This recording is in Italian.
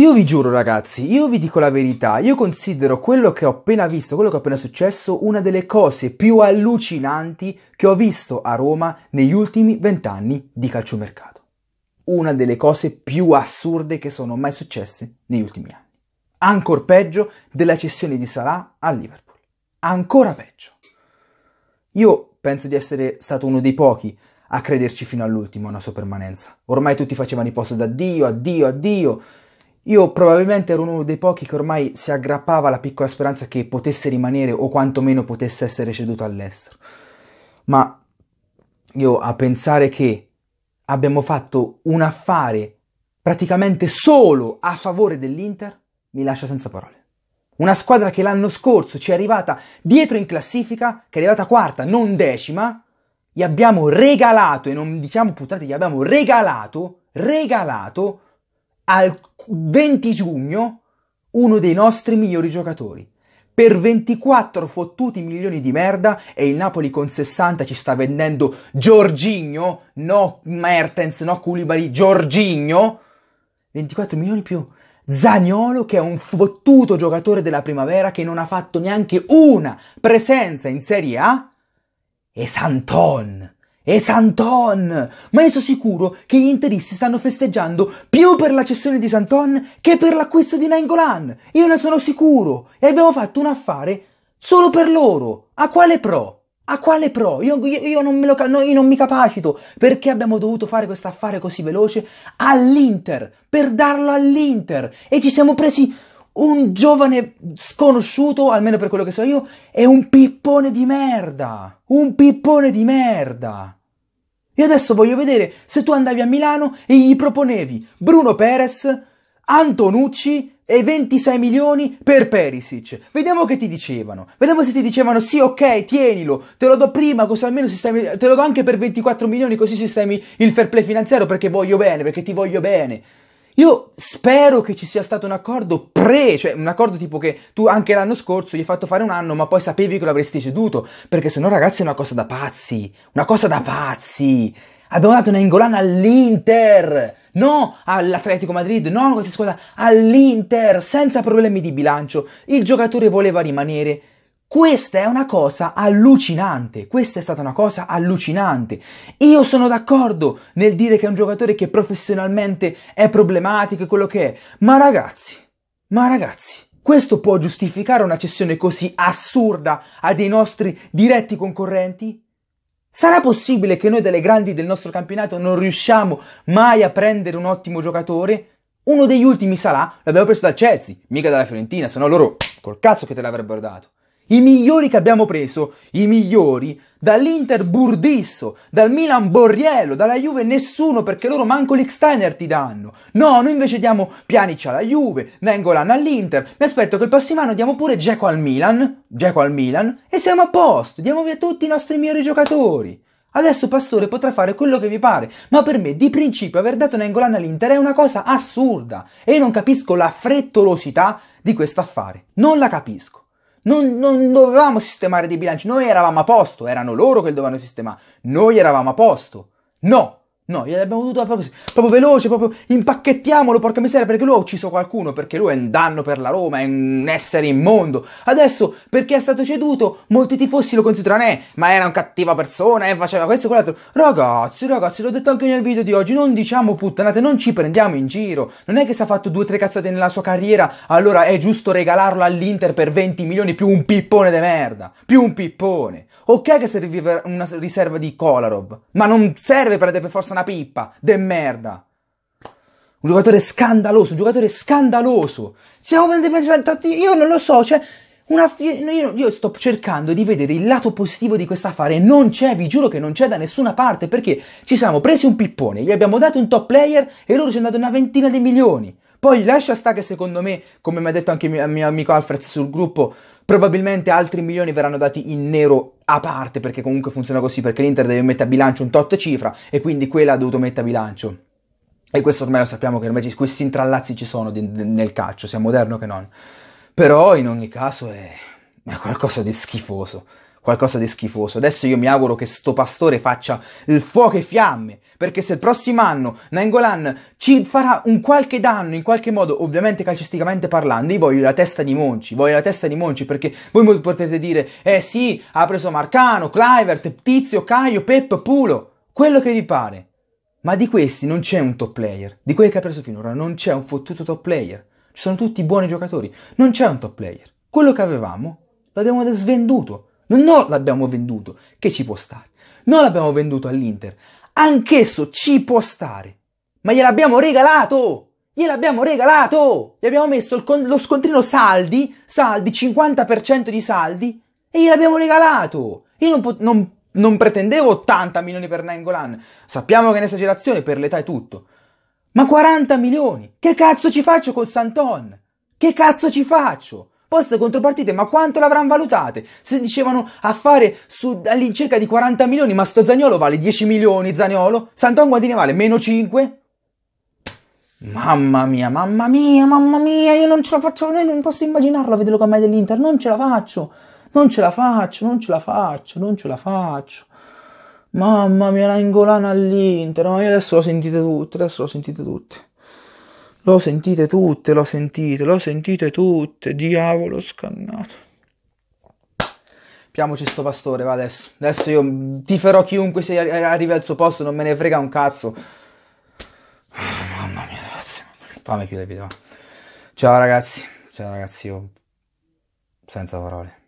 Io vi giuro ragazzi, io vi dico la verità, io considero quello che ho appena visto, quello che è appena successo, una delle cose più allucinanti che ho visto a Roma negli ultimi vent'anni di calciomercato. Una delle cose più assurde che sono mai successe negli ultimi anni. Ancora peggio della cessione di Salah a Liverpool. Ancora peggio. Io penso di essere stato uno dei pochi a crederci fino all'ultimo a una sua permanenza. Ormai tutti facevano i post da addio, addio, addio io probabilmente ero uno dei pochi che ormai si aggrappava alla piccola speranza che potesse rimanere o quantomeno potesse essere ceduto all'estero. Ma io a pensare che abbiamo fatto un affare praticamente solo a favore dell'Inter mi lascia senza parole. Una squadra che l'anno scorso ci è arrivata dietro in classifica, che è arrivata quarta, non decima, gli abbiamo regalato, e non diciamo puttate, gli abbiamo regalato, regalato al 20 giugno uno dei nostri migliori giocatori. Per 24 fottuti milioni di merda e il Napoli con 60 ci sta vendendo Giorgigno, no Mertens, no Culibari, Giorgigno. 24 milioni più Zagnolo che è un fottuto giocatore della primavera che non ha fatto neanche una presenza in Serie A. E Santon e Santon! Ma io sono sicuro che gli interisti stanno festeggiando più per la cessione di Santon che per l'acquisto di Nangolan. Io ne sono sicuro. E abbiamo fatto un affare solo per loro. A quale pro? A quale pro? Io, io, io, non lo, no, io, non mi capacito. Perché abbiamo dovuto fare questo affare così veloce all'Inter? Per darlo all'Inter. E ci siamo presi un giovane sconosciuto, almeno per quello che so io, e un pippone di merda. Un pippone di merda. E adesso voglio vedere se tu andavi a Milano e gli proponevi Bruno Perez, Antonucci e 26 milioni per Perisic. Vediamo che ti dicevano. Vediamo se ti dicevano sì, ok, tienilo, te lo do prima così almeno sistemi, te lo do anche per 24 milioni così sistemi il fair play finanziario perché voglio bene, perché ti voglio bene. Io spero che ci sia stato un accordo pre, cioè un accordo tipo che tu anche l'anno scorso gli hai fatto fare un anno, ma poi sapevi che lo avresti ceduto, perché sennò ragazzi è una cosa da pazzi, una cosa da pazzi. Abbiamo dato una ingolana all'Inter, no all'Atletico Madrid, no a questa squadra, all'Inter, senza problemi di bilancio. Il giocatore voleva rimanere questa è una cosa allucinante, questa è stata una cosa allucinante. Io sono d'accordo nel dire che è un giocatore che professionalmente è problematico e quello che è, ma ragazzi, ma ragazzi, questo può giustificare una cessione così assurda a dei nostri diretti concorrenti? Sarà possibile che noi delle grandi del nostro campionato non riusciamo mai a prendere un ottimo giocatore? Uno degli ultimi sarà, l'abbiamo preso dal Chelsea, mica dalla Fiorentina, sennò loro col cazzo che te l'avrebbero dato. I migliori che abbiamo preso, i migliori, dall'Inter Burdisso, dal Milan Borriello, dalla Juve nessuno perché loro manco l'Iksteiner ti danno. No, noi invece diamo Pjanic alla Juve, Nengolan all'Inter, mi aspetto che il prossimo anno diamo pure Geco al Milan, Geco al Milan, e siamo a posto, diamo via tutti i nostri migliori giocatori. Adesso Pastore potrà fare quello che vi pare, ma per me di principio aver dato Nengolan all'Inter è una cosa assurda e io non capisco la frettolosità di questo affare. Non la capisco. Non, non, dovevamo sistemare dei bilanci, noi eravamo a posto, erano loro che dovevano sistemare, noi eravamo a posto. No, No, gliel'abbiamo dovuto proprio così, proprio veloce, proprio impacchettiamolo, porca miseria, perché lui ha ucciso qualcuno, perché lui è un danno per la Roma, è un essere immondo. Adesso, perché è stato ceduto, molti tifosi lo considerano, eh, ma era una cattiva persona, eh, faceva questo e quell'altro. Ragazzi, ragazzi, l'ho detto anche nel video di oggi, non diciamo puttanate, non ci prendiamo in giro. Non è che se ha fatto due o tre cazzate nella sua carriera, allora è giusto regalarlo all'Inter per 20 milioni più un pippone de merda, più un pippone. Ok che serve una riserva di Kolarov, ma non serve per, per forza una una pippa, de merda. Un giocatore scandaloso, un giocatore scandaloso. Siamo io non lo so, cioè una, io, io, sto cercando di vedere il lato positivo di questo affare, non c'è, vi giuro che non c'è da nessuna parte, perché ci siamo presi un pippone, gli abbiamo dato un top player e loro ci hanno dato una ventina di milioni. Poi lascia sta che secondo me, come mi ha detto anche il mio, mio amico Alfred sul gruppo, probabilmente altri milioni verranno dati in nero a parte, perché comunque funziona così, perché l'Inter deve mettere a bilancio un tot cifra e quindi quella ha dovuto mettere a bilancio. E questo ormai lo sappiamo che ormai questi intrallazzi ci sono di, di, nel calcio, sia moderno che non. Però in ogni caso è, è qualcosa di schifoso qualcosa di schifoso. Adesso io mi auguro che sto pastore faccia il fuoco e fiamme, perché se il prossimo anno Nangolan ci farà un qualche danno in qualche modo, ovviamente calcisticamente parlando, io voglio la testa di Monci, voglio la testa di Monci perché voi potete dire "Eh sì, ha preso Marcano, Clivert, Tizio, Caio, Pep, Pulo, quello che vi pare". Ma di questi non c'è un top player, di quelli che ha preso finora non c'è un fottuto top player. Ci sono tutti buoni giocatori, non c'è un top player. Quello che avevamo l'abbiamo svenduto non No, l'abbiamo venduto, che ci può stare. Non l'abbiamo venduto all'Inter, anch'esso ci può stare. Ma gliel'abbiamo regalato! Gliel'abbiamo regalato! Gli abbiamo messo con- lo scontrino saldi, saldi, 50% di saldi, e gliel'abbiamo regalato! Io non, po- non, non pretendevo 80 milioni per Nangolan, sappiamo che è un'esagerazione per l'età e tutto. Ma 40 milioni! Che cazzo ci faccio con Santon? Che cazzo ci faccio? poste contropartite, ma quanto l'avranno valutate? Se dicevano a fare su, all'incirca di 40 milioni, ma sto Zagnolo vale 10 milioni, Zagnolo, Santon Guadini vale meno 5? Mamma mia, mamma mia, mamma mia, io non ce la faccio, io non posso immaginarlo a vederlo con me dell'Inter, non ce la faccio, non ce la faccio, non ce la faccio, non ce la faccio. Mamma mia, la ingolana all'Inter, ma io adesso lo sentite tutte, adesso lo sentite tutte. Lo sentite tutte, lo sentite, lo sentite tutte, diavolo scannato. Piamoci sto pastore, va adesso. Adesso io ti tiferò chiunque se arrivi al suo posto, non me ne frega un cazzo. Mamma mia, ragazzi. Fammi chiudere il video. Ciao ragazzi. Ciao ragazzi, io senza parole.